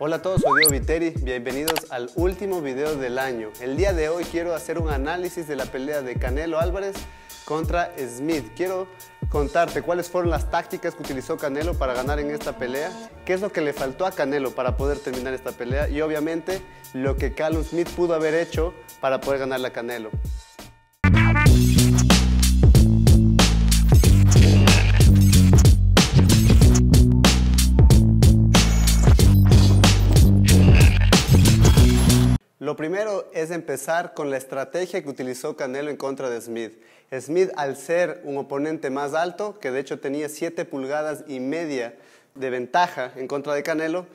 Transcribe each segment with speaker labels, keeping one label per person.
Speaker 1: Hola a todos, soy Diego Viteri, bienvenidos al último video del año. El día de hoy quiero hacer un análisis de la pelea de Canelo Álvarez contra Smith. Quiero contarte cuáles fueron las tácticas que utilizó Canelo para ganar en esta pelea, qué es lo que le faltó a Canelo para poder terminar esta pelea y obviamente lo que Callum Smith pudo haber hecho para poder ganarle a Canelo. primero es empezar con la estrategia que utilizó Canelo en contra de Smith. Smith, al ser un oponente más alto, que de hecho tenía 7 pulgadas y media de ventaja en contra de Canelo,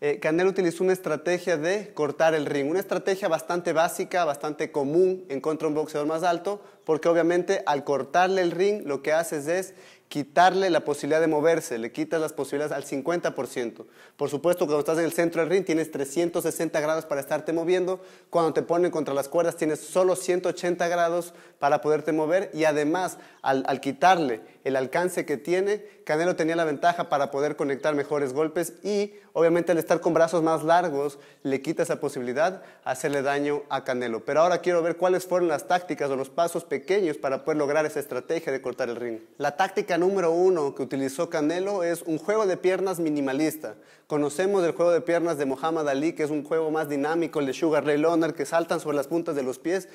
Speaker 1: eh, Canelo utilizó una estrategia de cortar el ring, una estrategia bastante básica, bastante común en contra de un boxeador más alto, porque obviamente al cortarle el ring lo que haces es quitarle la posibilidad de moverse, le quitas las posibilidades al 50%. Por supuesto, cuando estás en el centro del ring tienes 360 grados para estarte moviendo, cuando te ponen contra las cuerdas tienes solo 180 grados para poderte mover y además al, al quitarle el alcance que tiene, Canelo tenía la ventaja para poder conectar mejores golpes y obviamente al estar con brazos más largos le quita esa posibilidad hacerle daño a Canelo. Pero ahora quiero ver cuáles fueron las tácticas o los pasos pequeños para poder lograr esa estrategia de cortar el ring. La táctica número uno que utilizó Canelo es un juego de piernas minimalista. Conocemos el juego de piernas de Muhammad Ali, que es un juego más dinámico, el de Sugar Ray Leonard, que saltan sobre las puntas de los pies.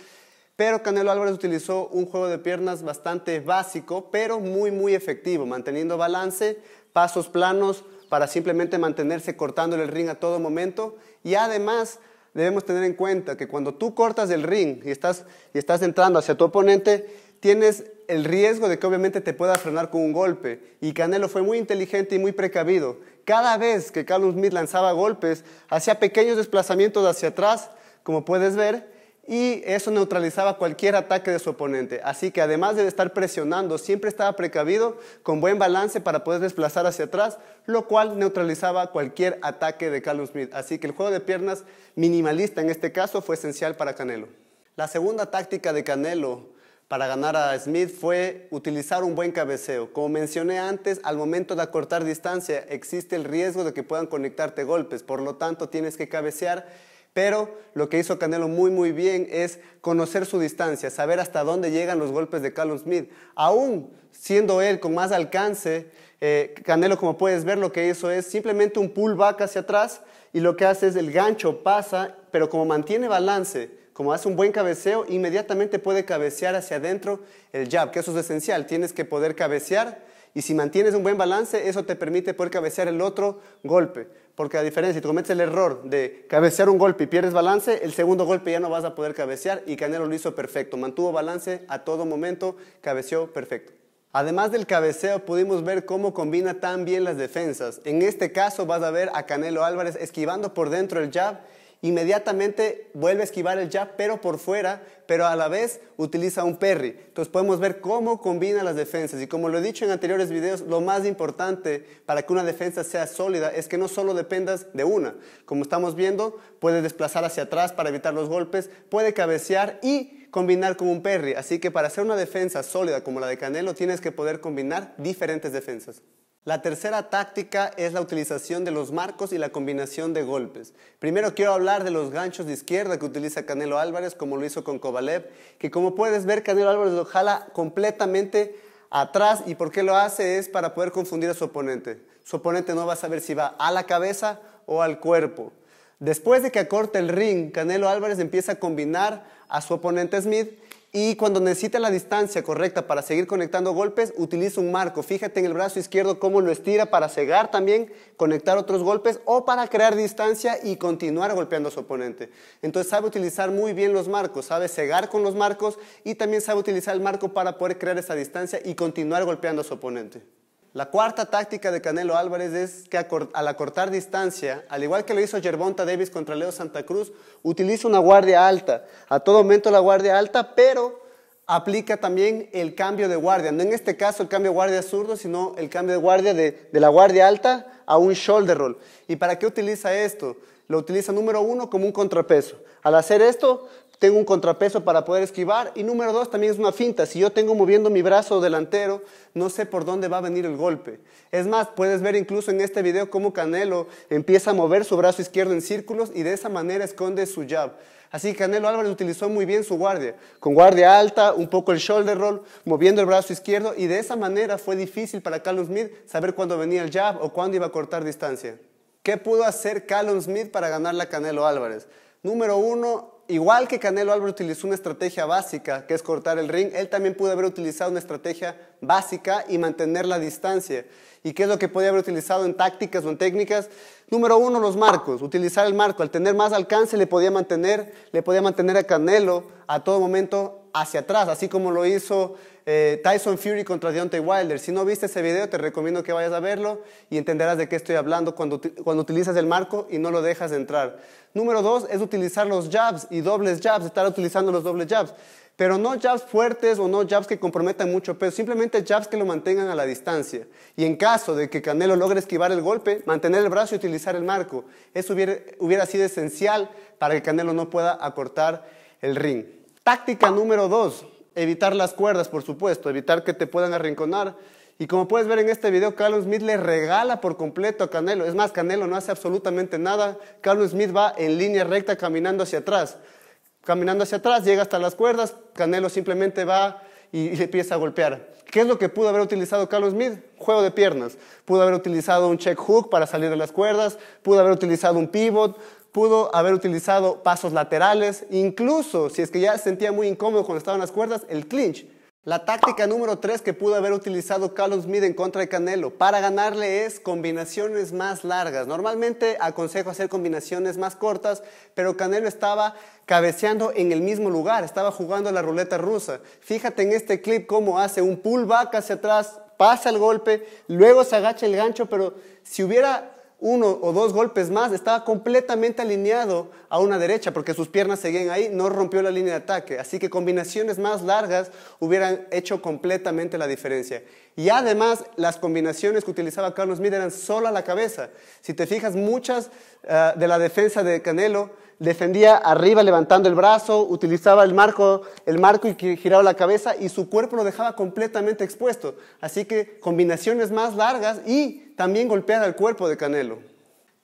Speaker 1: Pero Canelo Álvarez utilizó un juego de piernas bastante básico, pero muy, muy efectivo, manteniendo balance, pasos planos para simplemente mantenerse cortándole el ring a todo momento. Y además debemos tener en cuenta que cuando tú cortas el ring y estás, y estás entrando hacia tu oponente, tienes el riesgo de que obviamente te pueda frenar con un golpe. Y Canelo fue muy inteligente y muy precavido. Cada vez que Carlos Smith lanzaba golpes, hacía pequeños desplazamientos hacia atrás, como puedes ver, y eso neutralizaba cualquier ataque de su oponente. Así que además de estar presionando, siempre estaba precavido, con buen balance para poder desplazar hacia atrás, lo cual neutralizaba cualquier ataque de Carlos Smith. Así que el juego de piernas minimalista en este caso fue esencial para Canelo. La segunda táctica de Canelo para ganar a Smith fue utilizar un buen cabeceo. Como mencioné antes, al momento de acortar distancia existe el riesgo de que puedan conectarte golpes, por lo tanto tienes que cabecear. Pero lo que hizo Canelo muy muy bien es conocer su distancia, saber hasta dónde llegan los golpes de Callum Smith. Aún siendo él con más alcance, eh, Canelo como puedes ver lo que hizo es simplemente un pullback hacia atrás y lo que hace es el gancho pasa, pero como mantiene balance como hace un buen cabeceo, inmediatamente puede cabecear hacia adentro el jab, que eso es esencial. Tienes que poder cabecear y si mantienes un buen balance, eso te permite poder cabecear el otro golpe. Porque a diferencia, si tú cometes el error de cabecear un golpe y pierdes balance, el segundo golpe ya no vas a poder cabecear y Canelo lo hizo perfecto. Mantuvo balance a todo momento, cabeceó perfecto. Además del cabeceo, pudimos ver cómo combina tan bien las defensas. En este caso vas a ver a Canelo Álvarez esquivando por dentro el jab inmediatamente vuelve a esquivar el jab, pero por fuera, pero a la vez utiliza un perry. Entonces podemos ver cómo combina las defensas. Y como lo he dicho en anteriores videos, lo más importante para que una defensa sea sólida es que no solo dependas de una. Como estamos viendo, puede desplazar hacia atrás para evitar los golpes, puede cabecear y combinar con un perry. Así que para hacer una defensa sólida como la de Canelo, tienes que poder combinar diferentes defensas. La tercera táctica es la utilización de los marcos y la combinación de golpes. Primero quiero hablar de los ganchos de izquierda que utiliza Canelo Álvarez, como lo hizo con Kovalev, que como puedes ver Canelo Álvarez lo jala completamente atrás y por qué lo hace es para poder confundir a su oponente. Su oponente no va a saber si va a la cabeza o al cuerpo. Después de que acorte el ring, Canelo Álvarez empieza a combinar a su oponente Smith y cuando necesita la distancia correcta para seguir conectando golpes, utiliza un marco. Fíjate en el brazo izquierdo cómo lo estira para cegar también, conectar otros golpes o para crear distancia y continuar golpeando a su oponente. Entonces sabe utilizar muy bien los marcos, sabe cegar con los marcos y también sabe utilizar el marco para poder crear esa distancia y continuar golpeando a su oponente. La cuarta táctica de Canelo Álvarez es que al acortar distancia, al igual que lo hizo Gervonta Davis contra Leo Santa Cruz, utiliza una guardia alta. A todo momento la guardia alta, pero aplica también el cambio de guardia. No en este caso el cambio de guardia zurdo, sino el cambio de guardia de, de la guardia alta a un shoulder roll. ¿Y para qué utiliza esto? Lo utiliza número uno como un contrapeso. Al hacer esto, tengo un contrapeso para poder esquivar. Y número dos, también es una finta. Si yo tengo moviendo mi brazo delantero, no sé por dónde va a venir el golpe. Es más, puedes ver incluso en este video cómo Canelo empieza a mover su brazo izquierdo en círculos y de esa manera esconde su jab. Así que Canelo Álvarez utilizó muy bien su guardia, con guardia alta, un poco el shoulder roll, moviendo el brazo izquierdo y de esa manera fue difícil para Carlos Smith saber cuándo venía el jab o cuándo iba a cortar distancia. ¿Qué pudo hacer Callum Smith para ganar la Canelo Álvarez? Número uno, igual que Canelo Álvarez utilizó una estrategia básica, que es cortar el ring, él también pudo haber utilizado una estrategia básica y mantener la distancia. ¿Y qué es lo que podía haber utilizado en tácticas o en técnicas? Número uno, los marcos, utilizar el marco. Al tener más alcance le podía mantener, le podía mantener a Canelo a todo momento hacia atrás, así como lo hizo eh, Tyson Fury contra Deontay Wilder. Si no viste ese video, te recomiendo que vayas a verlo y entenderás de qué estoy hablando cuando, cuando utilizas el marco y no lo dejas entrar. Número dos es utilizar los jabs y dobles jabs, estar utilizando los dobles jabs. Pero no jabs fuertes o no jabs que comprometan mucho peso, simplemente jabs que lo mantengan a la distancia. Y en caso de que Canelo logre esquivar el golpe, mantener el brazo y utilizar el marco. Eso hubiera sido esencial para que Canelo no pueda acortar el ring. Táctica número dos, evitar las cuerdas, por supuesto, evitar que te puedan arrinconar. Y como puedes ver en este video, Carlos Smith le regala por completo a Canelo. Es más, Canelo no hace absolutamente nada. Carlos Smith va en línea recta caminando hacia atrás. Caminando hacia atrás, llega hasta las cuerdas, Canelo simplemente va y, empieza a golpear. ¿Qué es lo que pudo haber utilizado Carlos Smith? Juego de piernas. Pudo haber utilizado un check hook para salir de las cuerdas, pudo haber utilizado un pivot, pudo haber utilizado pasos laterales, incluso si es que ya sentía muy incómodo cuando estaban las cuerdas, el clinch. La táctica número 3 que pudo haber utilizado Carlos Smith en contra de Canelo para ganarle es combinaciones más largas. Normalmente aconsejo hacer combinaciones más cortas, pero Canelo estaba cabeceando en el mismo lugar, estaba jugando la ruleta rusa. Fíjate en este clip cómo hace un pullback hacia atrás, pasa el golpe, luego se agacha el gancho, pero si hubiera uno o dos golpes más, estaba completamente alineado a una derecha porque sus piernas seguían ahí, no rompió la línea de ataque. Así que combinaciones más largas hubieran hecho completamente la diferencia. Y además, las combinaciones que utilizaba Carlos Smith eran solo a la cabeza. Si te fijas, muchas ah, de la defensa de Canelo defendía arriba levantando el brazo, utilizaba el marco, el marco y giraba la cabeza y su cuerpo lo dejaba completamente expuesto. Así que combinaciones más largas y también golpear al cuerpo de Canelo.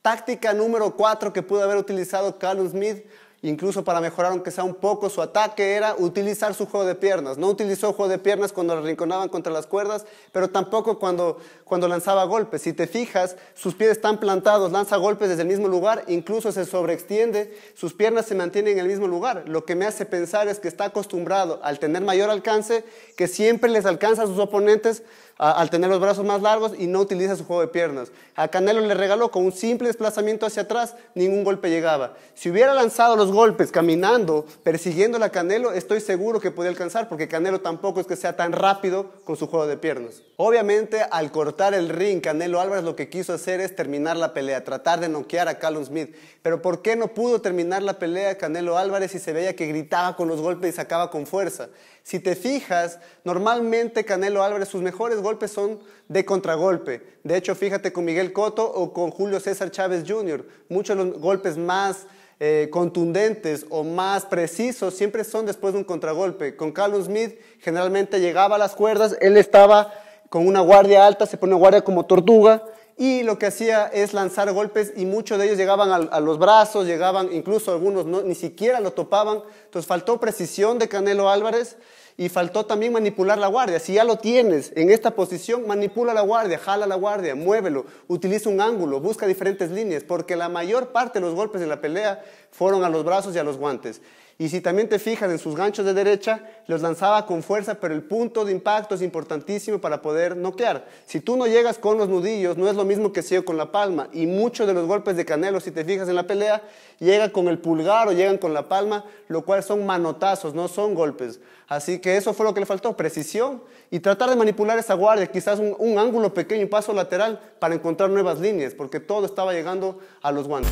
Speaker 1: Táctica número 4 que pudo haber utilizado Carlos Smith, incluso para mejorar aunque sea un poco su ataque, era utilizar su juego de piernas. No utilizó juego de piernas cuando lo arrinconaban contra las cuerdas, pero tampoco cuando, cuando lanzaba golpes. Si te fijas, sus pies están plantados, lanza golpes desde el mismo lugar, incluso se sobreextiende, sus piernas se mantienen en el mismo lugar. Lo que me hace pensar es que está acostumbrado al tener mayor alcance, que siempre les alcanza a sus oponentes al tener los brazos más largos y no utiliza su juego de piernas. A Canelo le regaló con un simple desplazamiento hacia atrás, ningún golpe llegaba. Si hubiera lanzado los golpes caminando, persiguiendo a Canelo, estoy seguro que podía alcanzar, porque Canelo tampoco es que sea tan rápido con su juego de piernas. Obviamente, al cortar el ring, Canelo Álvarez lo que quiso hacer es terminar la pelea, tratar de noquear a Callum Smith. Pero ¿por qué no pudo terminar la pelea Canelo Álvarez si se veía que gritaba con los golpes y sacaba con fuerza? Si te fijas, normalmente Canelo Álvarez sus mejores golpes golpes son de contragolpe. De hecho, fíjate con Miguel Cotto o con Julio César Chávez Jr. Muchos de los golpes más eh, contundentes o más precisos siempre son después de un contragolpe. Con Carlos Smith generalmente llegaba a las cuerdas, él estaba con una guardia alta, se pone guardia como tortuga y lo que hacía es lanzar golpes y muchos de ellos llegaban a, los brazos, llegaban incluso algunos ni siquiera lo topaban. Entonces faltó precisión de Canelo Álvarez y faltó también manipular la guardia. Si ya lo tienes en esta posición, manipula la guardia, jala la guardia, muévelo, utiliza un ángulo, busca diferentes líneas, porque la mayor parte de los golpes de la pelea fueron a los brazos y a los guantes. Y si también te fijas en sus ganchos de derecha, los lanzaba con fuerza, pero el punto de impacto es importantísimo para poder noquear. Si tú no llegas con los nudillos, no es lo mismo que si con la palma. Y muchos de los golpes de Canelo, si te fijas en la pelea, llegan con el pulgar o llegan con la palma, lo cual son manotazos, no son golpes. Así que eso fue lo que le faltó, precisión y tratar de manipular esa guardia, quizás un ángulo pequeño, un paso lateral para encontrar nuevas líneas, porque todo estaba llegando a los guantes.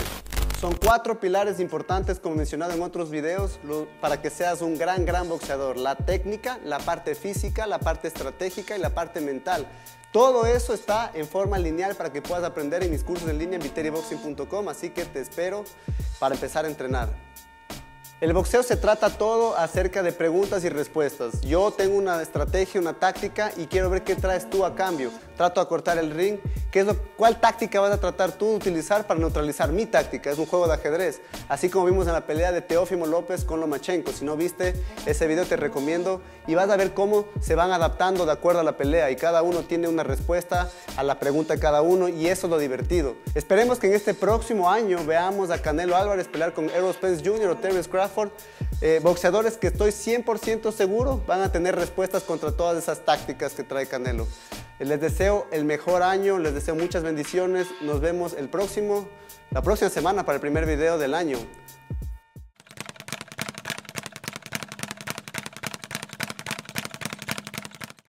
Speaker 1: Son cuatro pilares importantes, como mencionado en otros videos, para que seas un gran, gran boxeador. La técnica, la parte física, la parte estratégica y la parte mental. Todo eso está en forma lineal para que puedas aprender en mis cursos en línea en viteriboxing.com, así que te espero para empezar a entrenar. El boxeo se trata todo acerca de preguntas y respuestas. Yo tengo una estrategia, una táctica y quiero ver qué traes tú a cambio. Trato a cortar el ring. ¿Qué es lo, ¿Cuál táctica vas a tratar tú de utilizar para neutralizar mi táctica? Es un juego de ajedrez. Así como vimos en la pelea de Teófimo López con Lomachenko. Si no viste ese video te recomiendo y vas a ver cómo se van adaptando de acuerdo a la pelea y cada uno tiene una respuesta a la pregunta de cada uno y eso es lo divertido. Esperemos que en este próximo año veamos a Canelo Álvarez pelear con Errol Spence Jr. o Terry Craft eh, boxeadores que estoy 100% seguro van a tener respuestas contra todas esas tácticas que trae Canelo. Les deseo el mejor año, les deseo muchas bendiciones. Nos vemos el próximo, la próxima semana para el primer video del año.